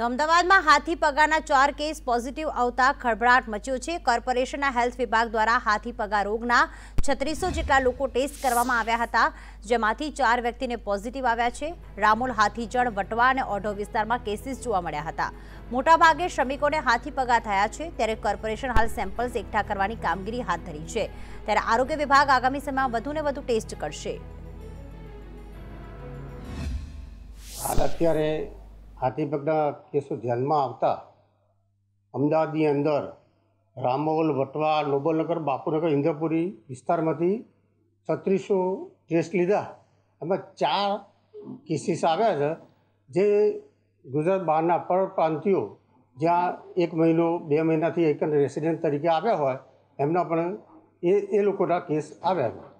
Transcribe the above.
તો અમદાવાદમાં હાથી પગાના ચાર કેસ પોઝિટિવ આવતા ખળભળાટ મચ્યો છે કોર્પોરેશનના હેલ્થ વિભાગ દ્વારા હાથી પગા રોગના છત્રીસો જેટલા લોકો ટેસ્ટ કરવામાં આવ્યા હતા જેમાંથી ચાર વ્યક્તિને પોઝિટિવ આવ્યા છે રામોલ હાથીજણ વટવા અને ઓઢો વિસ્તારમાં કેસીસ જોવા મળ્યા હતા મોટાભાગે શ્રમિકોને હાથી પગા થયા છે ત્યારે કોર્પોરેશન હાલ સેમ્પલ્સ એકઠા કરવાની કામગીરી હાથ ધરી છે ત્યારે આરોગ્ય વિભાગ આગામી સમયમાં વધુને વધુ ટેસ્ટ કરશે હાલ અત્યારે હાથીપગના કેસો ધ્યાનમાં આવતા અમદાવાદની અંદર રામોલ વટવા નોબલનગર બાપુનગર ઇન્દ્રપુરી વિસ્તારમાંથી છત્રીસો ટેસ્ટ લીધા એમાં ચાર કેસીસ આવ્યા છે જે ગુજરાત બહારના પરપ્રાંતિયો જ્યાં એક મહિનો બે મહિનાથી એક રેસિડેન્ટ તરીકે આવ્યા હોય એમના પણ એ એ લોકોના કેસ આવ્યા હતા